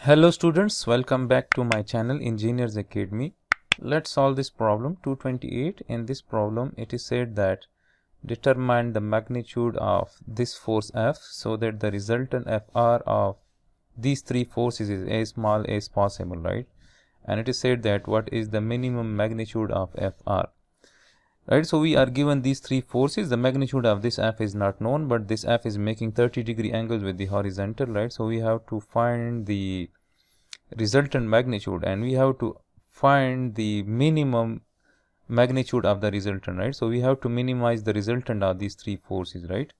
Hello students, welcome back to my channel Engineers Academy. Let's solve this problem 228. In this problem, it is said that determine the magnitude of this force F so that the resultant FR of these three forces is as small as possible, right? And it is said that what is the minimum magnitude of FR? right so we are given these three forces the magnitude of this f is not known but this f is making 30 degree angles with the horizontal right so we have to find the resultant magnitude and we have to find the minimum magnitude of the resultant right so we have to minimize the resultant of these three forces right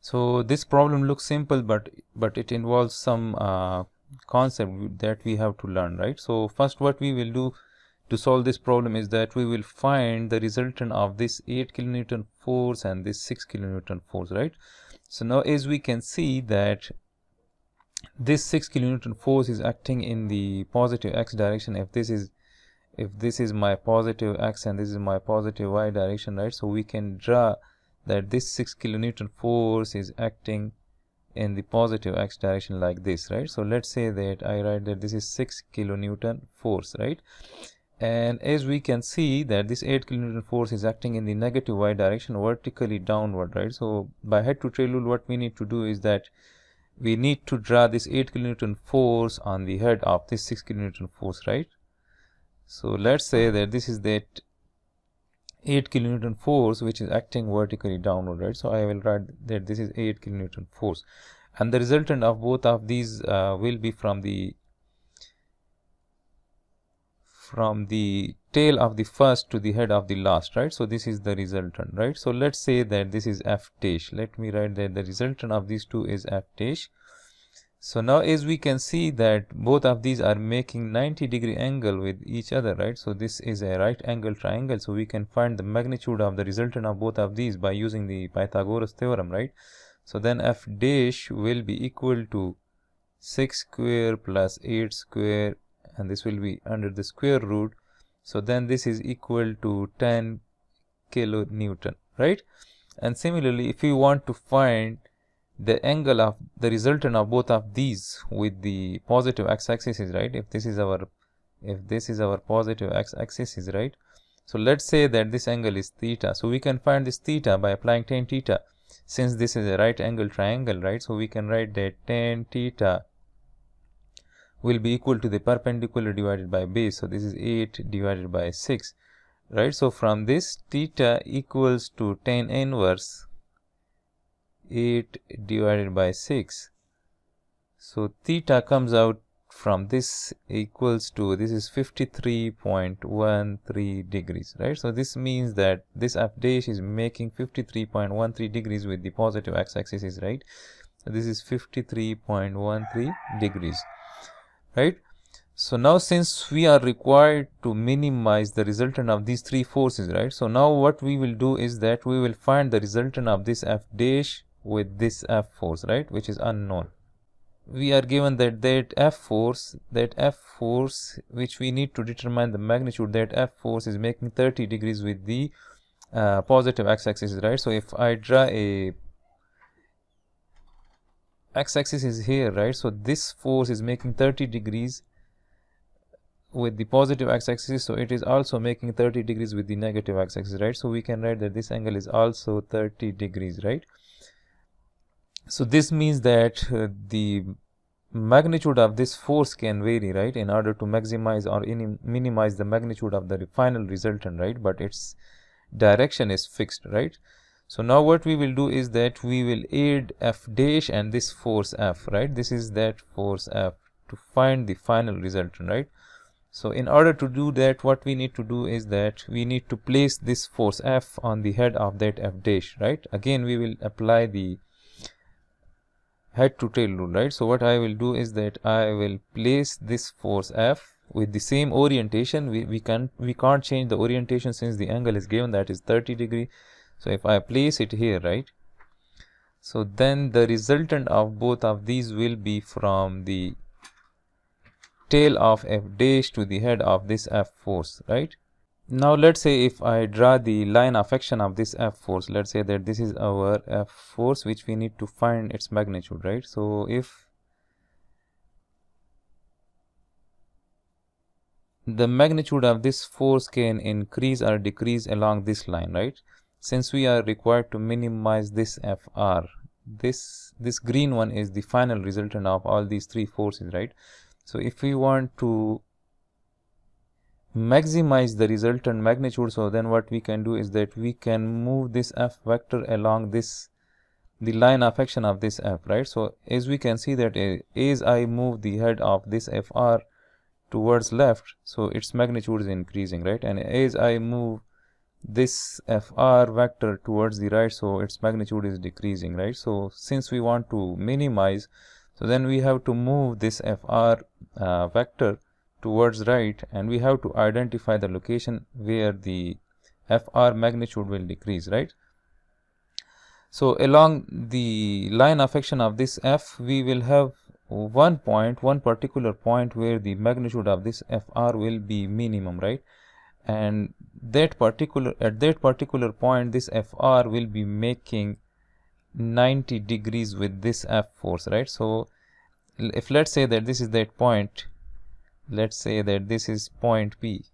so this problem looks simple but but it involves some uh, concept that we have to learn right so first what we will do to solve this problem is that we will find the resultant of this 8 kilonewton force and this 6 kilonewton force right so now as we can see that this 6 kilonewton force is acting in the positive x direction if this is if this is my positive x and this is my positive y direction right so we can draw that this 6 kilonewton force is acting in the positive x direction like this right so let's say that i write that this is 6 kilonewton force right and as we can see that this 8 kilonewton force is acting in the negative y direction vertically downward right so by head to tail rule what we need to do is that we need to draw this 8 kilonewton force on the head of this 6 kilonewton force right so let's say that this is that 8 kilonewton force which is acting vertically downward right so i will write that this is 8 kilonewton force and the resultant of both of these uh, will be from the from the tail of the first to the head of the last, right? So this is the resultant, right? So let's say that this is f dash. Let me write that the resultant of these two is f dash. So now as we can see that both of these are making 90 degree angle with each other, right? So this is a right angle triangle. So we can find the magnitude of the resultant of both of these by using the Pythagoras theorem, right? So then f dash will be equal to 6 square plus 8 square and this will be under the square root so then this is equal to 10 kilonewton right and similarly if you want to find the angle of the resultant of both of these with the positive x-axis is right if this is our if this is our positive x-axis is right so let's say that this angle is theta so we can find this theta by applying tan theta since this is a right angle triangle right so we can write that tan theta will be equal to the perpendicular divided by base. So, this is 8 divided by 6, right. So, from this theta equals to tan inverse 8 divided by 6. So, theta comes out from this equals to this is 53.13 degrees right so this means that this f dash is making 53.13 degrees with the positive x axis is right so this is 53.13 degrees right? So now since we are required to minimize the resultant of these three forces, right? So now what we will do is that we will find the resultant of this F dash with this F force, right? Which is unknown. We are given that that F force, that F force which we need to determine the magnitude, that F force is making 30 degrees with the uh, positive x-axis, right? So if I draw a x-axis is here right so this force is making 30 degrees with the positive x-axis so it is also making 30 degrees with the negative x-axis right so we can write that this angle is also 30 degrees right so this means that uh, the magnitude of this force can vary right in order to maximize or minimize the magnitude of the final resultant right but its direction is fixed right so now what we will do is that we will add f dash and this force f, right? This is that force f to find the final resultant, right? So in order to do that, what we need to do is that we need to place this force f on the head of that f dash, right? Again, we will apply the head to tail rule, right? So what I will do is that I will place this force f with the same orientation we, we can we can't change the orientation since the angle is given that is 30 degree so, if I place it here right so then the resultant of both of these will be from the tail of f dash to the head of this f force right now let's say if I draw the line of action of this F force let's say that this is our F force which we need to find its magnitude right so if the magnitude of this force can increase or decrease along this line right since we are required to minimize this FR this this green one is the final resultant of all these three forces right so if we want to maximize the resultant magnitude so then what we can do is that we can move this f vector along this the line of action of this f right so as we can see that eh, as i move the head of this fr towards left so its magnitude is increasing right and as i move this fr vector towards the right so its magnitude is decreasing right so since we want to minimize so then we have to move this fr uh, vector towards right and we have to identify the location where the fr magnitude will decrease right so along the line of action of this f we will have one point one particular point where the magnitude of this fr will be minimum right and that particular at that particular point this fr will be making 90 degrees with this f force right so if let's say that this is that point let's say that this is point p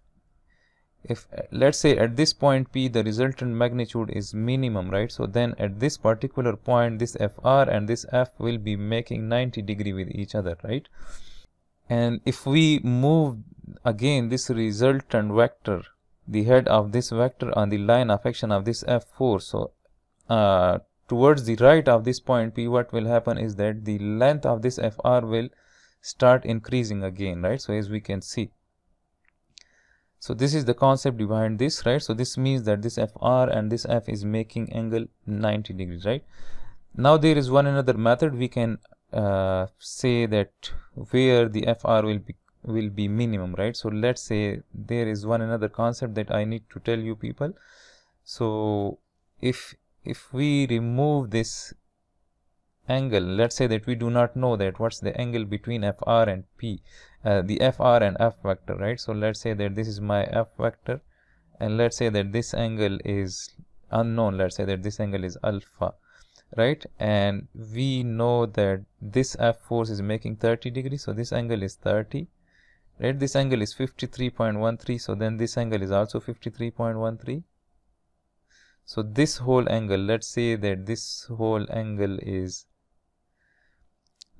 if let's say at this point p the resultant magnitude is minimum right so then at this particular point this fr and this f will be making 90 degree with each other right and if we move again this resultant vector the head of this vector on the line of action of this f4 so uh, towards the right of this point p what will happen is that the length of this fr will start increasing again right so as we can see so this is the concept behind this right so this means that this fr and this f is making angle 90 degrees right now there is one another method we can uh, say that where the fr will be will be minimum right so let's say there is one another concept that i need to tell you people so if if we remove this angle let's say that we do not know that what's the angle between fr and p uh, the fr and f vector right so let's say that this is my f vector and let's say that this angle is unknown let's say that this angle is alpha right and we know that this F force is making 30 degrees so this angle is 30 right this angle is 53.13 so then this angle is also 53.13 so this whole angle let's say that this whole angle is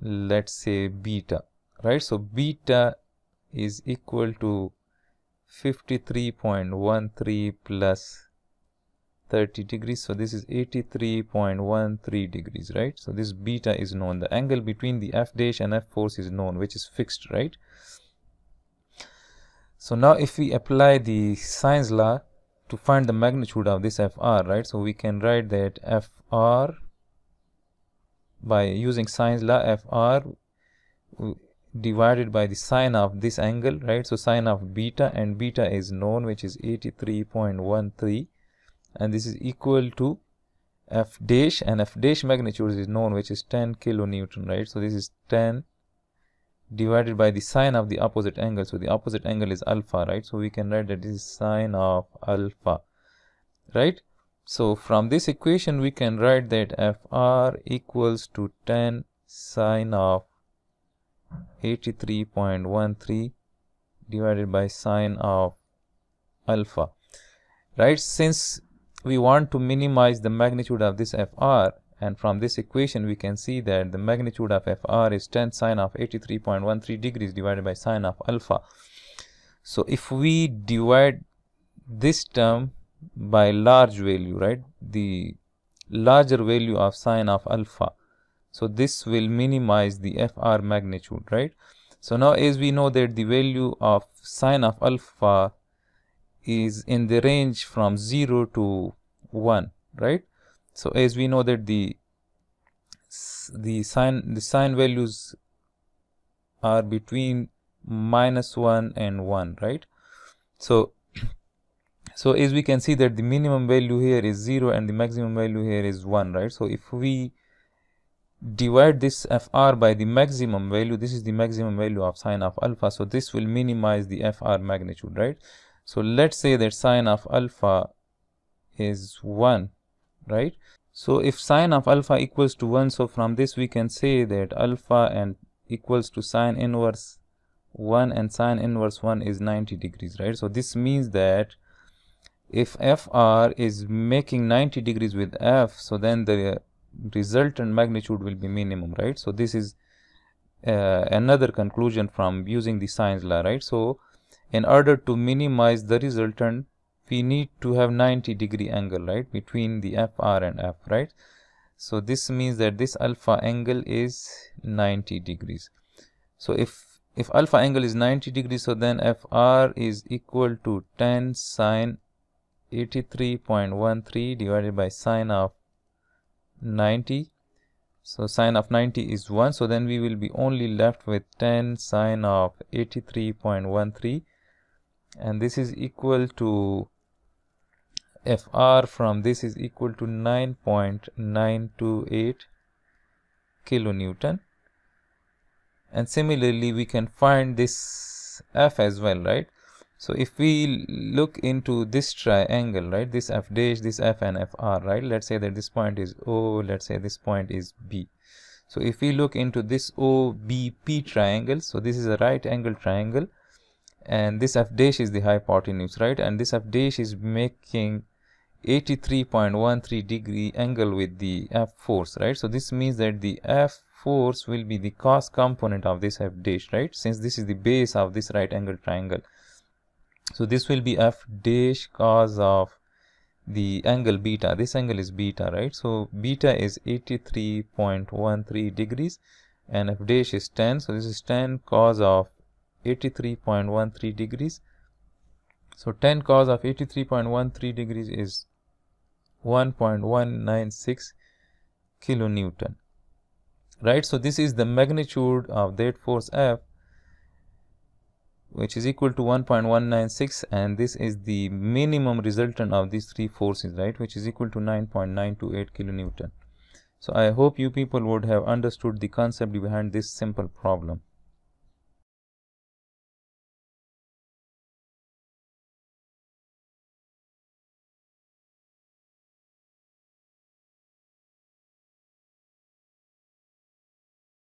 let's say beta right so beta is equal to 53.13 plus 30 degrees so this is 83.13 degrees right so this beta is known the angle between the f dash and f force is known which is fixed right so now if we apply the sines law to find the magnitude of this fr right so we can write that fr by using sines law fr divided by the sine of this angle right so sine of beta and beta is known which is 83.13 and this is equal to f dash and f dash magnitude is known which is 10 kilonewton right so this is 10 divided by the sine of the opposite angle so the opposite angle is alpha right so we can write that this is sine of alpha right so from this equation we can write that fr equals to 10 sine of 83.13 divided by sine of alpha right since we want to minimize the magnitude of this FR and from this equation we can see that the magnitude of FR is 10 sine of 83.13 degrees divided by sine of alpha. So if we divide this term by large value, right, the larger value of sine of alpha, so this will minimize the FR magnitude, right. So now as we know that the value of sine of alpha is in the range from 0 to 1 right so as we know that the the sign the sign values are between minus 1 and 1 right so so as we can see that the minimum value here is 0 and the maximum value here is 1 right so if we divide this fr by the maximum value this is the maximum value of sine of alpha so this will minimize the fr magnitude right so let's say that sine of alpha is 1, right? So if sine of alpha equals to 1, so from this we can say that alpha and equals to sine inverse 1 and sine inverse 1 is 90 degrees, right? So this means that if FR is making 90 degrees with F, so then the resultant magnitude will be minimum, right? So this is uh, another conclusion from using the sines law, right? So in order to minimize the resultant we need to have 90 degree angle right between the FR and F right so this means that this alpha angle is 90 degrees so if if alpha angle is 90 degrees so then FR is equal to 10 sine 83.13 divided by sine of 90 so sine of 90 is 1 so then we will be only left with 10 sine of 83.13 and this is equal to FR from this is equal to 9.928 kilonewton and similarly we can find this F as well right so if we look into this triangle right this F dash this F and FR right let's say that this point is O let's say this point is B so if we look into this OBP triangle so this is a right angle triangle and this f dash is the hypotenuse right and this f dash is making 83.13 degree angle with the f force right so this means that the f force will be the cos component of this f dash right since this is the base of this right angle triangle so this will be f dash cos of the angle beta this angle is beta right so beta is 83.13 degrees and f dash is 10 so this is 10 cos of 83.13 degrees. So 10 cos of 83.13 degrees is 1.196 kilonewton. Right, so this is the magnitude of that force F which is equal to 1.196 and this is the minimum resultant of these three forces right which is equal to 9.928 kilonewton so i hope you people would have understood the concept behind this simple problem